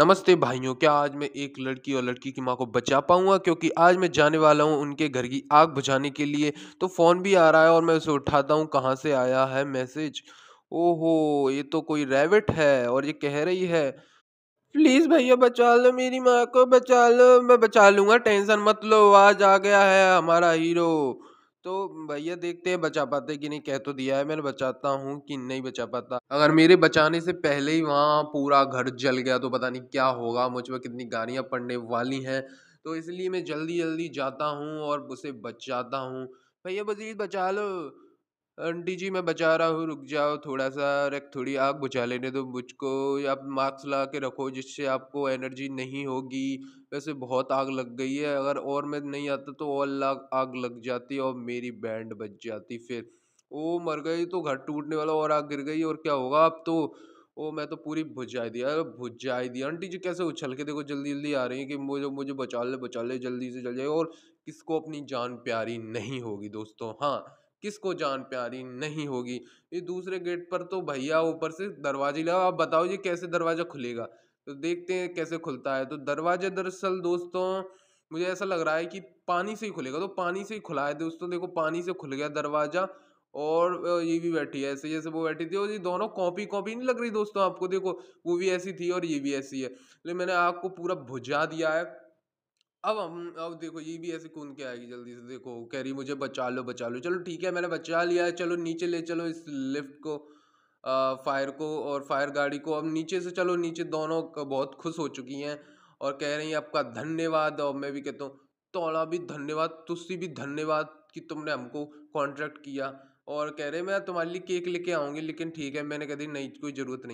नमस्ते भाइयों क्या आज मैं एक लड़की और लड़की की माँ को बचा पाऊंगा क्योंकि आज मैं जाने वाला हूँ उनके घर की आग बुझाने के लिए तो फ़ोन भी आ रहा है और मैं उसे उठाता हूँ कहाँ से आया है मैसेज ओहो ये तो कोई रेविट है और ये कह रही है प्लीज़ भैया बचा लो मेरी माँ को बचा लो मैं बचा लूँगा टेंशन मत लो आज आ गया है हमारा हीरो तो भैया देखते हैं बचा पाते कि नहीं कह तो दिया है मैंने बचाता हूँ कि नहीं बचा पाता अगर मेरे बचाने से पहले ही वहाँ पूरा घर जल गया तो पता नहीं क्या होगा मुझ पर कितनी गाड़ियाँ पड़ने वाली हैं तो इसलिए मैं जल्दी जल्दी जाता हूँ और उसे बचाता हूँ भैया बजीद बचा लो आंटी जी मैं बचा रहा हूँ रुक जाओ थोड़ा सा रख थोड़ी आग बुझा लेने दो मुझको या मास्क ला के रखो जिससे आपको एनर्जी नहीं होगी वैसे बहुत आग लग गई है अगर और मैं नहीं आता तो और लाग आग लग जाती और मेरी बैंड बच जाती फिर ओ मर गई तो घर टूटने वाला और आग गिर गई और क्या होगा अब तो ओ मैं तो पूरी भुजाई दिया अरे भुजाई दिया आंटी जी कैसे उछल के देखो जल्दी जल्दी आ रही है कि मुझे मुझे बचा ले बचा ले जल्दी से जल जाए और किसको अपनी जान प्यारी नहीं होगी दोस्तों हाँ किसको जान प्यारी नहीं होगी ये दूसरे गेट पर तो भैया ऊपर से दरवाजे लगा आप बताओ ये कैसे दरवाज़ा खुलेगा तो देखते हैं कैसे खुलता है तो दरवाजे दरअसल दोस्तों मुझे ऐसा लग रहा है कि पानी से ही खुलेगा तो पानी से ही खुला है दोस्तों देखो पानी से खुल गया दरवाज़ा और ये भी बैठी है ऐसे जैसे वो बैठी थी और ये दोनों कॉपी कॉपी नहीं लग रही दोस्तों आपको देखो वो भी ऐसी थी और ये भी ऐसी है लेकिन मैंने आपको पूरा भुजा दिया है अब हम अब देखो ये भी ऐसे कून के आएगी जल्दी से देखो कह रही मुझे बचा लो बचा लो चलो ठीक है मैंने बचा लिया है चलो नीचे ले चलो इस लिफ्ट को आ, फायर को और फायर गाड़ी को अब नीचे से चलो नीचे दोनों बहुत खुश हो चुकी हैं और कह रही हैं आपका धन्यवाद और मैं भी कहता हूँ तोड़ा भी धन्यवाद तुसी भी धन्यवाद कि तुमने हमको कॉन्ट्रैक्ट किया और कह रहे मैं तुम्हारे लिए केक लेके आऊँगी लेकिन ठीक है मैंने कह दी नहीं कोई ज़रूरत नहीं